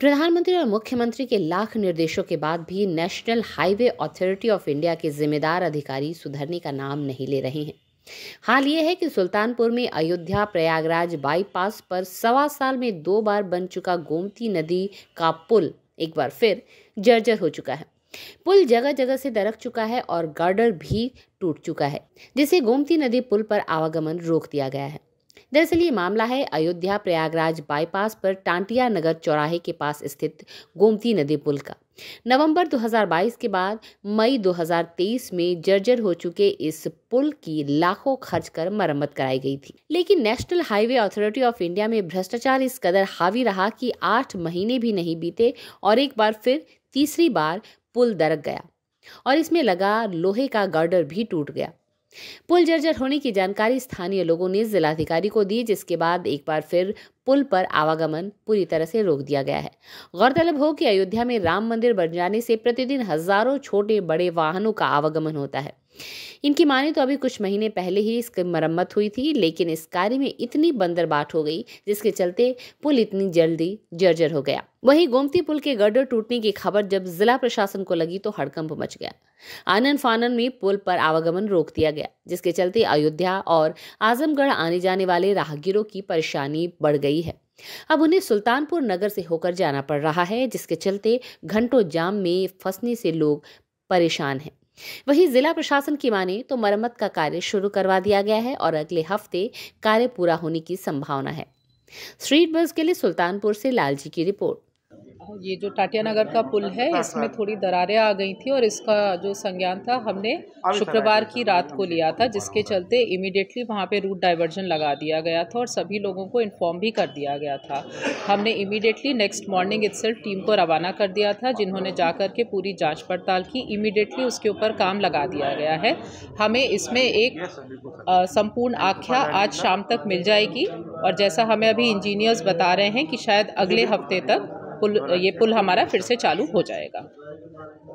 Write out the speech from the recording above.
प्रधानमंत्री और मुख्यमंत्री के लाख निर्देशों के बाद भी National Highway Authority of India के जिम्मेदार अधिकारी सुधरने का नाम नहीं ले रहे हैं हाल ये है कि सुल्तानपुर में अयोध्या प्रयागराज बाईपास पर सवा साल में दो बार बन चुका गोमती नदी का पुल एक बार फिर जर्जर हो चुका है पुल जगह जगह से दरक चुका है और गार्डर भी टूट चुका है जिसे गोमती नदी पुल पर आवागमन रोक दिया गया है दरअसल ये मामला है अयोध्या प्रयागराज बाईपास पर टांटिया नगर चौराहे के पास स्थित गोमती नदी पुल का नवंबर 2022 के बाद मई 2023 में जर्जर हो चुके इस पुल की लाखों खर्च कर मरम्मत कराई गई थी लेकिन National Highway Authority of India में भ्रष्टाचार इस कदर हावी रहा कि आठ महीने भी नहीं बीते और एक बार फिर तीसरी बार पुल दरक गया और इसमें लगा लोहे का गर्डर भी टूट गया पुल जर्जर होने की जानकारी स्थानीय लोगों ने जिलाधिकारी को दी जिसके बाद एक बार फिर पुल पर आवागमन पूरी तरह से रोक दिया गया है गौरतलब हो कि अयोध्या में राम मंदिर बन जाने से प्रतिदिन हजारों छोटे बड़े वाहनों का आवागमन होता है इनकी माने तो अभी कुछ महीने पहले ही इसकी मरम्मत हुई थी लेकिन इस कार्य में इतनी बंदरबाट हो गई जिसके चलते पुल इतनी जल्दी जर्जर हो गया वहीं गोमती पुल के गड्ढे टूटने की खबर जब जिला प्रशासन को लगी तो हड़कंप मच गया आनन फानन में पुल पर आवागमन रोक दिया गया जिसके चलते अयोध्या और आजमगढ़ आने जाने वाले राहगीरों की परेशानी बढ़ गई है अब उन्हें सुल्तानपुर नगर से होकर जाना पड़ रहा है जिसके चलते घंटों जाम में फंसने से लोग परेशान हैं वहीं जिला प्रशासन की माने तो मरम्मत का कार्य शुरू करवा दिया गया है और अगले हफ्ते कार्य पूरा होने की संभावना है स्ट्रीट बस के लिए सुल्तानपुर से लालजी की रिपोर्ट ये जो टाटिया नगर का पुल है हाँ, इसमें हाँ। थोड़ी दरारें आ गई थी और इसका जो संज्ञान था हमने शुक्रवार की रात को लिया था हाँ, जिसके चलते इमिडिएटली वहाँ पे रूट डाइवर्जन लगा दिया गया था और सभी लोगों को इन्फॉर्म भी कर दिया गया था हमने immediately next morning IT team को रवाना कर दिया था जिन्होंने जा के पूरी जाँच पड़ताल की इमिडिएटली उसके ऊपर काम लगा दिया गया है हमें इसमें एक संपूर्ण आख्या आज शाम तक मिल जाएगी और जैसा हमें अभी इंजीनियर्स बता रहे हैं कि शायद अगले हफ्ते तक पुल ये पुल हमारा फिर से चालू हो जाएगा